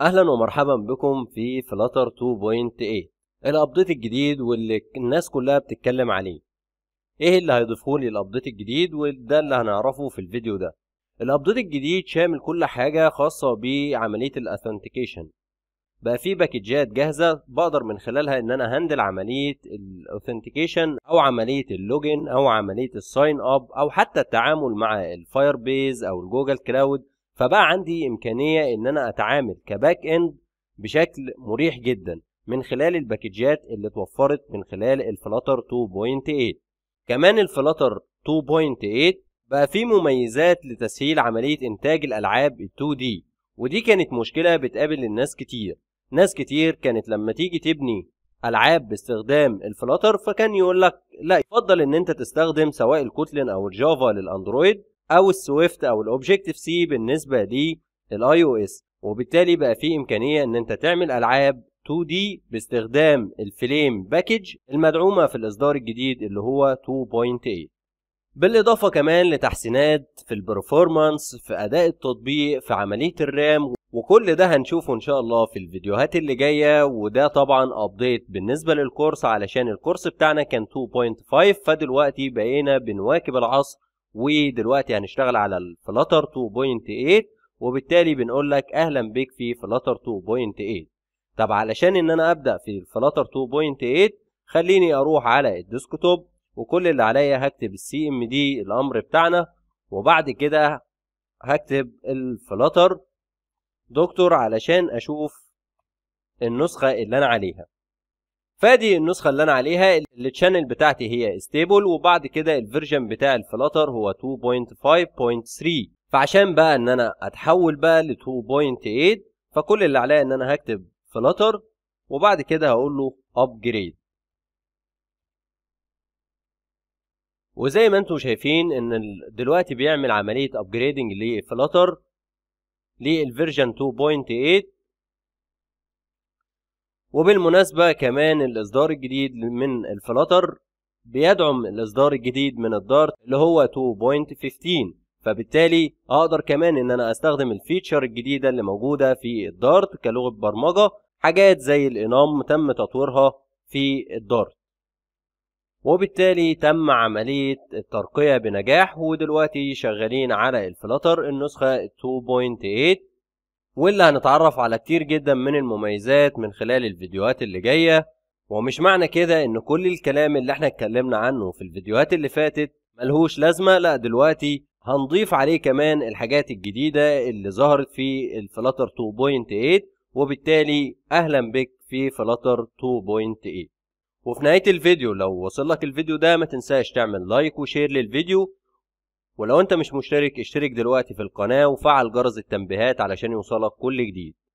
اهلا ومرحبا بكم في فلاتر 2.8 الابديت الجديد واللي الناس كلها بتتكلم عليه ايه اللي هيضيفه لي الابديت الجديد وده اللي هنعرفه في الفيديو ده الابديت الجديد شامل كل حاجه خاصه بعمليه الاثنتيكيشن بقى في باكجات جاهزه بقدر من خلالها ان انا هندل عمليه الاوثنتيكيشن او عمليه اللوجن او عمليه الساين اب او حتى التعامل مع الفاير بيز او الجوجل كلاود فبقى عندي امكانيه ان انا اتعامل كباك اند بشكل مريح جدا من خلال الباكجات اللي اتوفرت من خلال الفلاتر 2.8 كمان الفلاتر 2.8 بقى فيه مميزات لتسهيل عمليه انتاج الالعاب ال 2 دي ودي كانت مشكله بتقابل الناس كتير ناس كتير كانت لما تيجي تبني العاب باستخدام الفلاتر فكان يقول لك لا يفضل ان انت تستخدم سواء الكوتلين او الجافا للاندرويد او السويفت او الاوبجكتيف سي بالنسبه للاي او اس وبالتالي بقى في امكانيه ان انت تعمل العاب 2 دي باستخدام الفليم باكج المدعومه في الاصدار الجديد اللي هو 2.8 بالاضافه كمان لتحسينات في البرفورمانس في اداء التطبيق في عمليه الرام وكل ده هنشوفه ان شاء الله في الفيديوهات اللي جايه وده طبعا ابديت بالنسبه للكورس علشان الكورس بتاعنا كان 2.5 فدلوقتي بقينا بنواكب العصر ودلوقتي هنشتغل على الفلاتر 2.8 وبالتالي بنقول لك اهلا بك في فلاتر 2.8 طب علشان ان انا ابدا في الفلاتر 2.8 خليني اروح على الديسكتوب وكل اللي عليا هكتب السي ام دي الامر بتاعنا وبعد كده هكتب الفلاتر دكتور علشان اشوف النسخه اللي انا عليها فادي النسخة اللي انا عليها التشانل بتاعتي هي ستيبل وبعد كده الفيرجن بتاع الفلاتر هو 2.5.3 فعشان بقى ان انا اتحول بقى ل 2.8 فكل اللي عليا ان انا هكتب فلاتر وبعد كده هقول له ابجريد وزي ما انتم شايفين ان دلوقتي بيعمل عمليه ابجريدنج لفلاتر للفيرجن 2.8 وبالمناسبة كمان الإصدار الجديد من الفلاتر بيدعم الإصدار الجديد من الدارت اللي هو 2.15 فبالتالي أقدر كمان إن أنا أستخدم الفيتشر الجديدة اللي موجودة في الدارت كلغة برمجة حاجات زي الإنام تم تطويرها في الدارت وبالتالي تم عملية الترقية بنجاح ودلوقتي شغالين على الفلاتر النسخة 2.8 واللي هنتعرف على كتير جدا من المميزات من خلال الفيديوهات اللي جاية ومش معنى كده ان كل الكلام اللي احنا اتكلمنا عنه في الفيديوهات اللي فاتت ملهوش لازمة لا دلوقتي هنضيف عليه كمان الحاجات الجديدة اللي ظهرت في الفلاتر 2.8 وبالتالي اهلا بك في فلاتر 2.8 وفي نهاية الفيديو لو وصل لك الفيديو ده ما تنساش تعمل لايك وشير للفيديو ولو انت مش مشترك اشترك دلوقتي في القناة وفعل جرس التنبيهات علشان يوصلك كل جديد